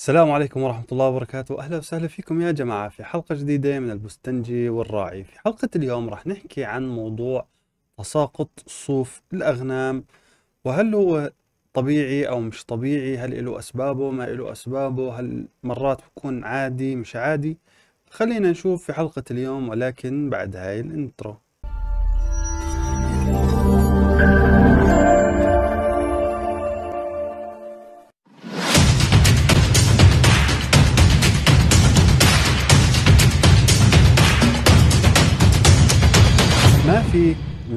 السلام عليكم ورحمة الله وبركاته أهلا وسهلا فيكم يا جماعة في حلقة جديدة من البستنجي والراعي في حلقة اليوم راح نحكي عن موضوع تساقط صوف الأغنام وهل هو طبيعي أو مش طبيعي هل له أسبابه ما له أسبابه هل مرات بكون عادي مش عادي خلينا نشوف في حلقة اليوم ولكن بعد هاي الانترو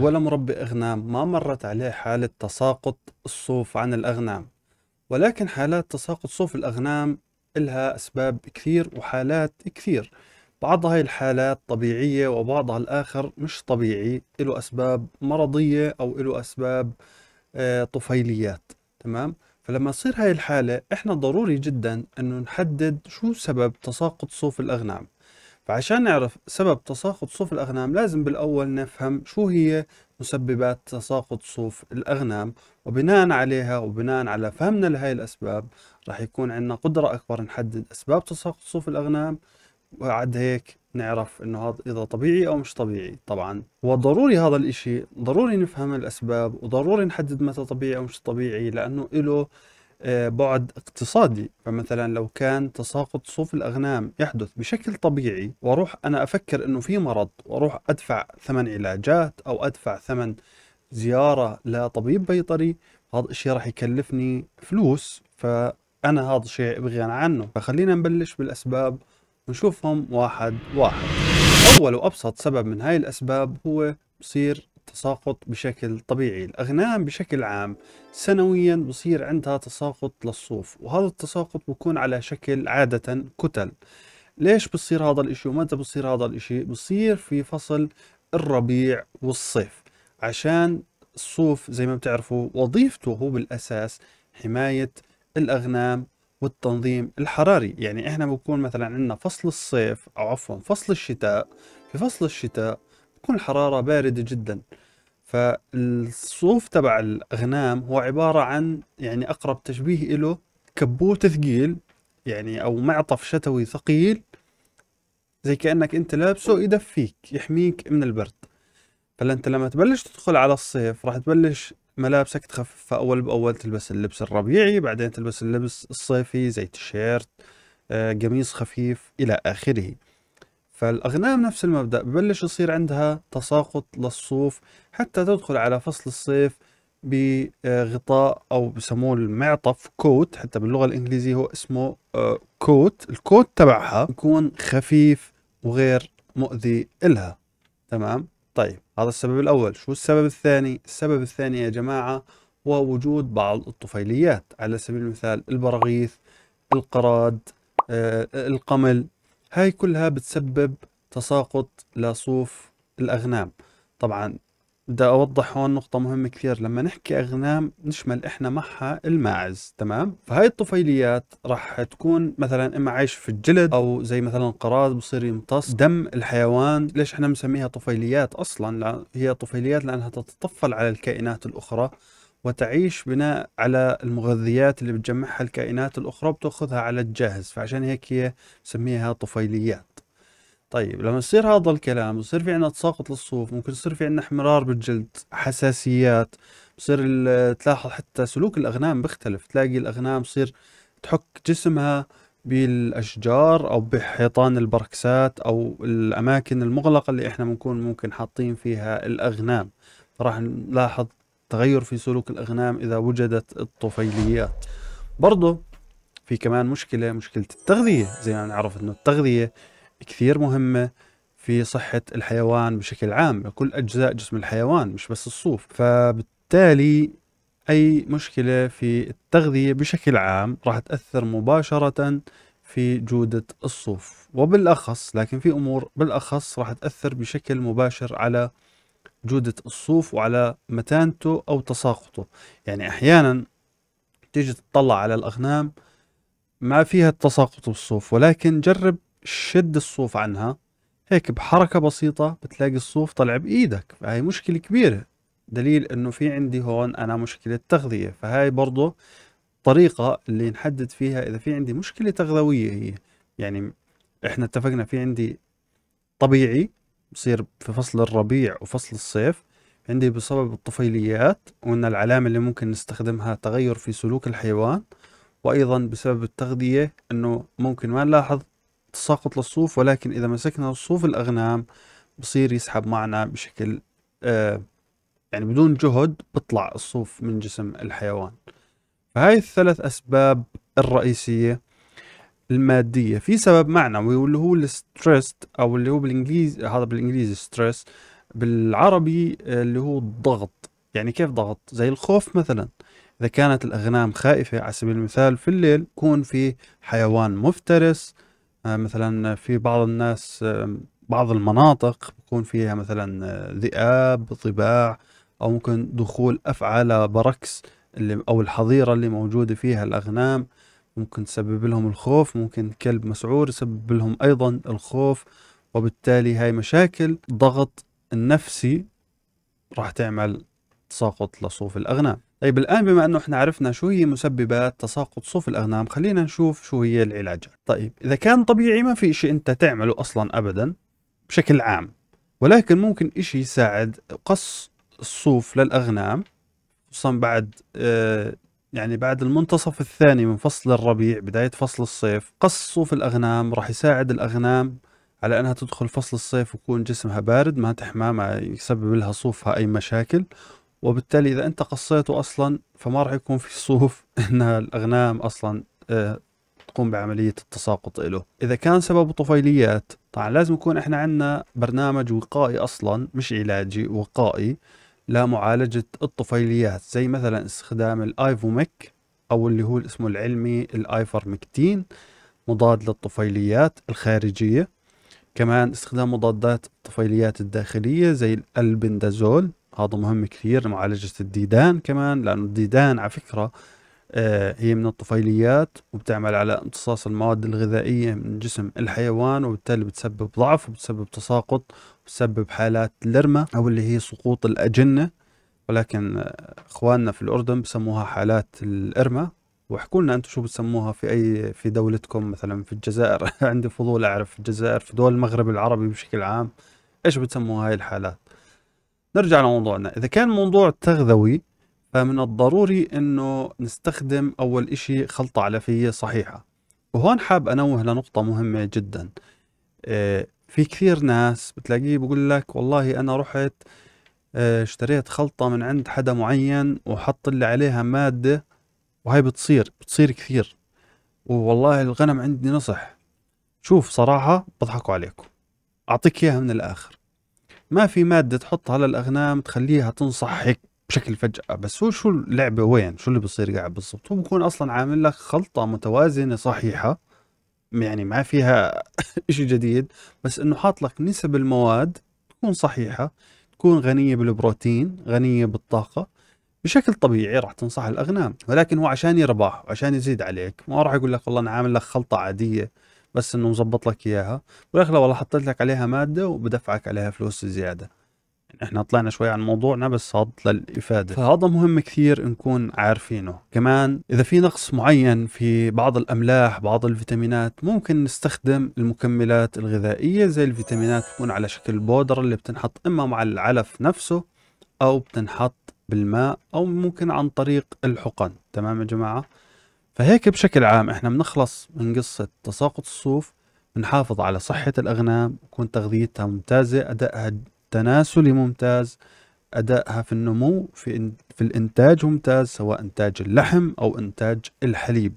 ولا مربي أغنام ما مرت عليه حالة تساقط الصوف عن الأغنام ولكن حالات تساقط صوف الأغنام إلها أسباب كثير وحالات كثير بعض هاي الحالات طبيعية وبعضها الآخر مش طبيعي له أسباب مرضية أو له أسباب آه، طفيليات تمام فلما تصير هاي الحالة إحنا ضروري جدا أنه نحدد شو سبب تساقط صوف الأغنام فعشان نعرف سبب تساقط صوف الأغنام لازم بالأول نفهم شو هي مسببات تساقط صوف الأغنام وبناء عليها وبناء على فهمنا لهي الأسباب رح يكون عندنا قدرة أكبر نحدد أسباب تساقط صوف الأغنام وعد هيك نعرف انه هذا اذا طبيعي او مش طبيعي طبعا وضروري هذا الاشي ضروري نفهم الاسباب وضروري نحدد متى طبيعي او مش طبيعي لانه له آه، بعد اقتصادي فمثلا لو كان تساقط صوف الأغنام يحدث بشكل طبيعي وأروح أنا أفكر أنه في مرض وأروح أدفع ثمن علاجات أو أدفع ثمن زيارة لطبيب بيطري هذا الشيء راح يكلفني فلوس فأنا هذا الشيء بغنى عنه فخلينا نبلش بالأسباب ونشوفهم واحد واحد أول وأبسط سبب من هاي الأسباب هو بصير تساقط بشكل طبيعي الأغنام بشكل عام سنويا بصير عندها تساقط للصوف وهذا التساقط بكون على شكل عادة كتل ليش بصير هذا الاشي ومتى بصير هذا الاشي بصير في فصل الربيع والصيف عشان الصوف زي ما بتعرفوا وظيفته هو بالأساس حماية الأغنام والتنظيم الحراري يعني احنا بكون مثلا عندنا فصل الصيف او عفوا فصل الشتاء في فصل الشتاء تكون الحرارة باردة جدا فالصوف تبع الأغنام هو عبارة عن يعني أقرب تشبيه إله كبوت ثقيل يعني أو معطف شتوي ثقيل زي كأنك أنت لابسه يدفيك يحميك من البرد فأنت لما تبلش تدخل على الصيف راح تبلش ملابسك تخففها أول بأول تلبس اللبس الربيعي بعدين تلبس اللبس الصيفي زي تيشيرت آه، قميص خفيف إلى آخره فالأغنام نفس المبدأ ببلش يصير عندها تساقط للصوف حتى تدخل على فصل الصيف بغطاء أو بسموه المعطف كوت حتى باللغة الإنجليزية هو اسمه آه، كوت الكوت تبعها يكون خفيف وغير مؤذي إلها تمام طيب هذا السبب الأول شو السبب الثاني السبب الثاني يا جماعة هو وجود بعض الطفيليات على سبيل المثال البراغيث القراد آه، القمل هاي كلها بتسبب تساقط لصوف الأغنام طبعا بدي أوضح هون نقطة مهمة كثير لما نحكي أغنام نشمل إحنا معها الماعز تمام فهاي الطفيليات راح تكون مثلا إما عايش في الجلد أو زي مثلا قراض بصير يمتص دم الحيوان ليش إحنا بنسميها طفيليات أصلا هي طفيليات لأنها تتطفل على الكائنات الأخرى وتعيش بناء على المغذيات اللي بتجمعها الكائنات الأخرى بتأخذها على الجاهز فعشان هيك هي بسميها طفيليات طيب لما يصير هذا الكلام بصير في عندنا تساقط للصوف ممكن يصير في عندنا احمرار بالجلد حساسيات بصير تلاحظ حتى سلوك الأغنام بيختلف تلاقي الأغنام بصير تحك جسمها بالأشجار أو بحيطان البركسات أو الأماكن المغلقة اللي إحنا بنكون ممكن حاطين فيها الأغنام راح نلاحظ تغير في سلوك الأغنام إذا وجدت الطفيليات برضه في كمان مشكلة مشكلة التغذية زي ما نعرف أنه التغذية كثير مهمة في صحة الحيوان بشكل عام لكل أجزاء جسم الحيوان مش بس الصوف فبالتالي أي مشكلة في التغذية بشكل عام راح تأثر مباشرة في جودة الصوف وبالأخص لكن في أمور بالأخص راح تأثر بشكل مباشر على جودة الصوف وعلى متانته أو تساقطه يعني أحيانا تيجي تطلع على الأغنام ما فيها التساقط بالصوف ولكن جرب شد الصوف عنها هيك بحركة بسيطة بتلاقي الصوف طلع بإيدك فهي مشكلة كبيرة دليل انه في عندي هون انا مشكلة تغذية فهاي برضو طريقة اللي نحدد فيها اذا في عندي مشكلة تغذوية هي يعني احنا اتفقنا في عندي طبيعي بصير في فصل الربيع وفصل الصيف عندي بسبب الطفيليات وأن العلامة اللي ممكن نستخدمها تغير في سلوك الحيوان وأيضا بسبب التغذية أنه ممكن ما نلاحظ تساقط للصوف ولكن إذا مسكنا الصوف الأغنام بصير يسحب معنا بشكل آه يعني بدون جهد بطلع الصوف من جسم الحيوان فهاي الثلاث أسباب الرئيسية الماديه في سبب معنوي واللي هو الستريست او اللي هو بالانجليزي هذا بالانجليزي ستريس بالعربي آه، اللي هو الضغط يعني كيف ضغط زي الخوف مثلا اذا كانت الاغنام خائفه على سبيل المثال في الليل يكون في حيوان مفترس آه، مثلا في بعض الناس آه، بعض المناطق بكون فيها مثلا ذئاب ضباع او ممكن دخول افعى بركس اللي او الحظيره اللي موجوده فيها الاغنام ممكن تسبب لهم الخوف ممكن كلب مسعور يسبب لهم أيضا الخوف وبالتالي هاي مشاكل ضغط النفسي راح تعمل تساقط لصوف الأغنام طيب الآن بما أنه احنا عرفنا شو هي مسببات تساقط صوف الأغنام خلينا نشوف شو هي العلاجات طيب إذا كان طبيعي ما في شيء أنت تعمله أصلا أبدا بشكل عام ولكن ممكن إشي يساعد قص الصوف للأغنام خصوصا بعد آه، يعني بعد المنتصف الثاني من فصل الربيع بداية فصل الصيف قصوا في الأغنام راح يساعد الأغنام على أنها تدخل فصل الصيف ويكون جسمها بارد ما تحمى ما يسبب لها صوفها أي مشاكل وبالتالي إذا أنت قصيته أصلا فما راح يكون في صوف أنها الأغنام أصلا آه تقوم بعملية التساقط له إذا كان سببه طفيليات طبعا لازم يكون إحنا عندنا برنامج وقائي أصلا مش علاجي وقائي لمعالجة الطفيليات زي مثلا استخدام الايفوميك او اللي هو اسمه العلمي الايفرمكتين مضاد للطفيليات الخارجية كمان استخدام مضادات الطفيليات الداخلية زي البندازول هذا مهم كثير لمعالجة الديدان كمان لأنه الديدان على فكرة آه، هي من الطفيليات وبتعمل على امتصاص المواد الغذائية من جسم الحيوان وبالتالي بتسبب ضعف وبتسبب تساقط وبتسبب حالات لرمة أو اللي هي سقوط الأجنة ولكن آه، إخواننا في الأردن بسموها حالات الإرمة واحكوا لنا أنتم شو بتسموها في أي في دولتكم مثلا في الجزائر عندي فضول أعرف في الجزائر في دول المغرب العربي بشكل عام إيش بتسموها هاي الحالات نرجع لموضوعنا إذا كان موضوع تغذوي فمن الضروري انه نستخدم اول اشي خلطة علفية صحيحة وهون حاب انوه لنقطة مهمة جدا آه، في كثير ناس بتلاقيه بقول لك والله انا رحت آه، اشتريت خلطة من عند حدا معين وحط اللي عليها مادة وهي بتصير بتصير كثير والله الغنم عندي نصح شوف صراحة بضحكوا عليكم أعطيك إياها من الآخر ما في مادة تحطها للأغنام تخليها تنصح هيك بشكل فجأة بس هو شو اللعبة وين شو اللي بصير قاعد بالضبط هو بكون أصلا عامل لك خلطة متوازنة صحيحة يعني ما فيها إشي جديد بس إنه حاط لك نسب المواد تكون صحيحة تكون غنية بالبروتين غنية بالطاقة بشكل طبيعي راح تنصح الأغنام ولكن هو عشان يربح وعشان يزيد عليك ما راح يقول لك والله أنا عامل لك خلطة عادية بس إنه مظبط لك إياها بالأخير والله حطيت لك عليها مادة وبدفعك عليها فلوس زيادة احنا طلعنا شوي عن موضوعنا بس هاد للإفادة فهذا مهم كثير نكون عارفينه كمان إذا في نقص معين في بعض الأملاح بعض الفيتامينات ممكن نستخدم المكملات الغذائية زي الفيتامينات تكون على شكل بودرة اللي بتنحط إما مع العلف نفسه أو بتنحط بالماء أو ممكن عن طريق الحقن تمام يا جماعة فهيك بشكل عام احنا بنخلص من قصة تساقط الصوف بنحافظ على صحة الأغنام وتكون تغذيتها ممتازة أدائها تناسلي ممتاز أدائها في النمو في, في الإنتاج ممتاز سواء إنتاج اللحم أو إنتاج الحليب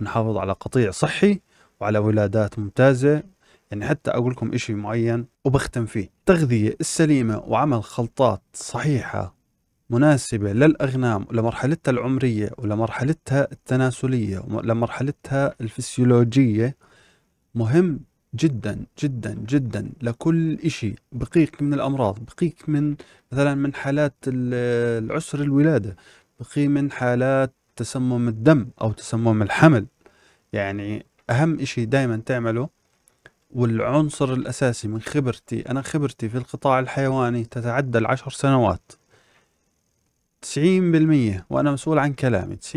ونحافظ على قطيع صحي وعلى ولادات ممتازة يعني حتى أقول لكم إشي معين وبختم فيه التغذية السليمة وعمل خلطات صحيحة مناسبة للأغنام ولمرحلتها العمرية ولمرحلتها التناسلية ولمرحلتها الفسيولوجية مهم جدا جدا جدا لكل إشي بقيك من الأمراض بقيك من مثلا من حالات العسر الولادة بقي من حالات تسمم الدم أو تسمم الحمل يعني أهم إشي دائما تعمله والعنصر الأساسي من خبرتي أنا خبرتي في القطاع الحيواني تتعدى العشر سنوات 90% وأنا مسؤول عن كلامي 90%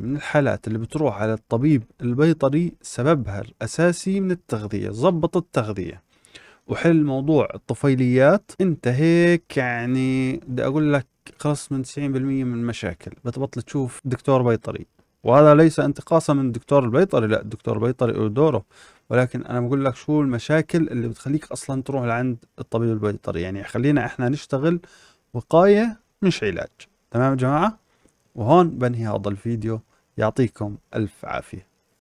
من الحالات اللي بتروح على الطبيب البيطري سببها الأساسي من التغذية ظبط التغذية وحل موضوع الطفيليات انت هيك يعني بدي اقول لك خلص من 90% من المشاكل بتبطل تشوف دكتور بيطري وهذا ليس انتقاصا من الدكتور البيطري لا الدكتور البيطري له دوره ولكن انا بقول لك شو المشاكل اللي بتخليك اصلا تروح لعند الطبيب البيطري يعني خلينا احنا نشتغل وقايه مش علاج تمام يا جماعه وهون بنهي هذا الفيديو يعطيكم الف عافيه